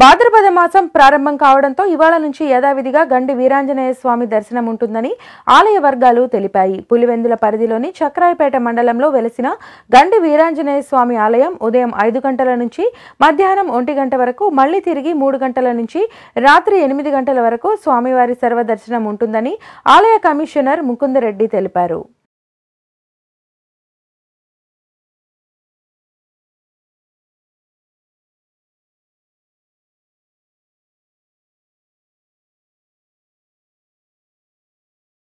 భాద్రపద మాసం ప్రారంభం కావడంతో ఇవాళ నుంచి యథావిధిగా గండి వీరాంజనేయ స్వామి దర్శనం ఉంటుందని ఆలయ వర్గాలు తెలిపాయి పులివెందుల పరిధిలోని చక్రాయపేట మండలంలో వెలిసిన గండి వీరాంజనేయ స్వామి ఆలయం ఉదయం ఐదు గంటల నుంచి మధ్యాహ్నం ఒంటి గంట వరకు మళ్లీ తిరిగి మూడు గంటల నుంచి రాత్రి ఎనిమిది గంటల వరకు స్వామివారి సర్వదర్శనం ఉంటుందని ఆలయ కమిషనర్ ముకుందరెడ్డి తెలిపారు